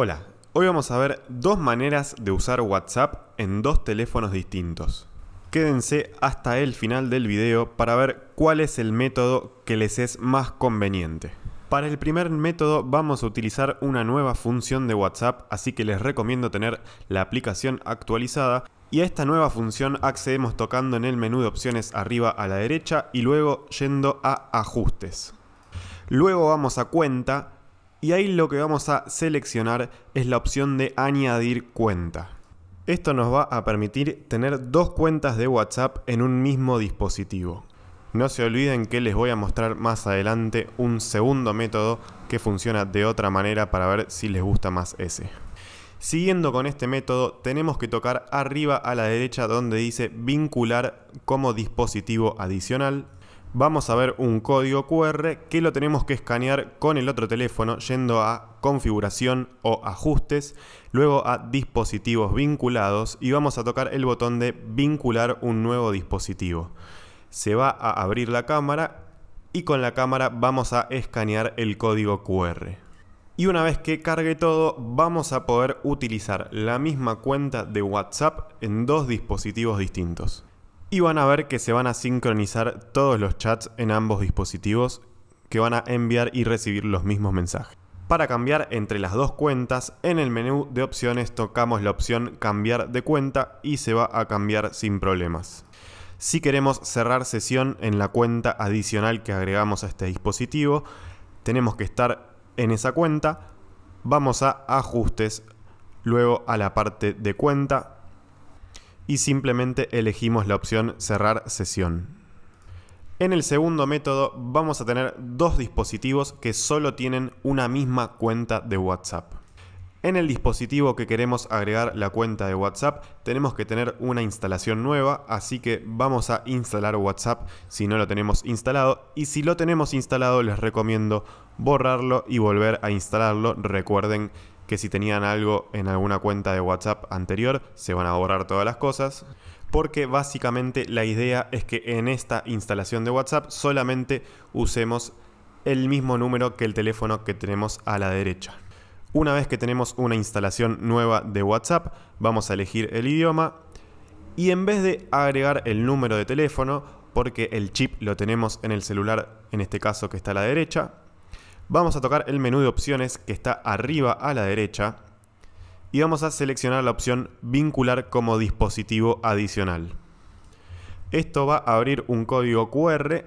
Hola, hoy vamos a ver dos maneras de usar WhatsApp en dos teléfonos distintos. Quédense hasta el final del video para ver cuál es el método que les es más conveniente. Para el primer método vamos a utilizar una nueva función de WhatsApp, así que les recomiendo tener la aplicación actualizada. Y a esta nueva función accedemos tocando en el menú de opciones arriba a la derecha y luego yendo a ajustes. Luego vamos a cuenta y ahí lo que vamos a seleccionar es la opción de añadir cuenta. Esto nos va a permitir tener dos cuentas de WhatsApp en un mismo dispositivo. No se olviden que les voy a mostrar más adelante un segundo método que funciona de otra manera para ver si les gusta más ese. Siguiendo con este método, tenemos que tocar arriba a la derecha donde dice vincular como dispositivo adicional vamos a ver un código QR que lo tenemos que escanear con el otro teléfono yendo a configuración o ajustes, luego a dispositivos vinculados y vamos a tocar el botón de vincular un nuevo dispositivo. Se va a abrir la cámara y con la cámara vamos a escanear el código QR. Y una vez que cargue todo, vamos a poder utilizar la misma cuenta de WhatsApp en dos dispositivos distintos. Y van a ver que se van a sincronizar todos los chats en ambos dispositivos que van a enviar y recibir los mismos mensajes. Para cambiar entre las dos cuentas, en el menú de opciones tocamos la opción cambiar de cuenta y se va a cambiar sin problemas. Si queremos cerrar sesión en la cuenta adicional que agregamos a este dispositivo, tenemos que estar en esa cuenta, vamos a ajustes, luego a la parte de cuenta, y simplemente elegimos la opción cerrar sesión. En el segundo método vamos a tener dos dispositivos que solo tienen una misma cuenta de WhatsApp. En el dispositivo que queremos agregar la cuenta de WhatsApp tenemos que tener una instalación nueva, así que vamos a instalar WhatsApp si no lo tenemos instalado y si lo tenemos instalado les recomiendo borrarlo y volver a instalarlo. Recuerden que si tenían algo en alguna cuenta de WhatsApp anterior se van a borrar todas las cosas porque básicamente la idea es que en esta instalación de WhatsApp solamente usemos el mismo número que el teléfono que tenemos a la derecha. Una vez que tenemos una instalación nueva de WhatsApp, vamos a elegir el idioma y en vez de agregar el número de teléfono, porque el chip lo tenemos en el celular, en este caso que está a la derecha, vamos a tocar el menú de opciones que está arriba a la derecha y vamos a seleccionar la opción vincular como dispositivo adicional. Esto va a abrir un código QR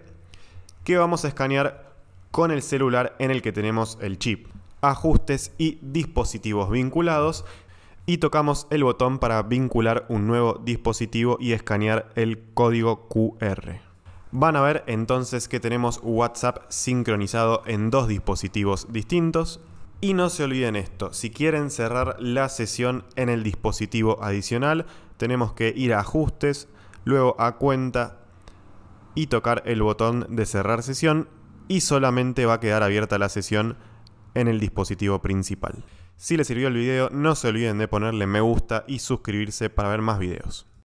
que vamos a escanear con el celular en el que tenemos el chip ajustes y dispositivos vinculados y tocamos el botón para vincular un nuevo dispositivo y escanear el código QR. Van a ver entonces que tenemos WhatsApp sincronizado en dos dispositivos distintos. Y no se olviden esto, si quieren cerrar la sesión en el dispositivo adicional, tenemos que ir a ajustes, luego a cuenta y tocar el botón de cerrar sesión y solamente va a quedar abierta la sesión en el dispositivo principal. Si les sirvió el video, no se olviden de ponerle me gusta y suscribirse para ver más videos.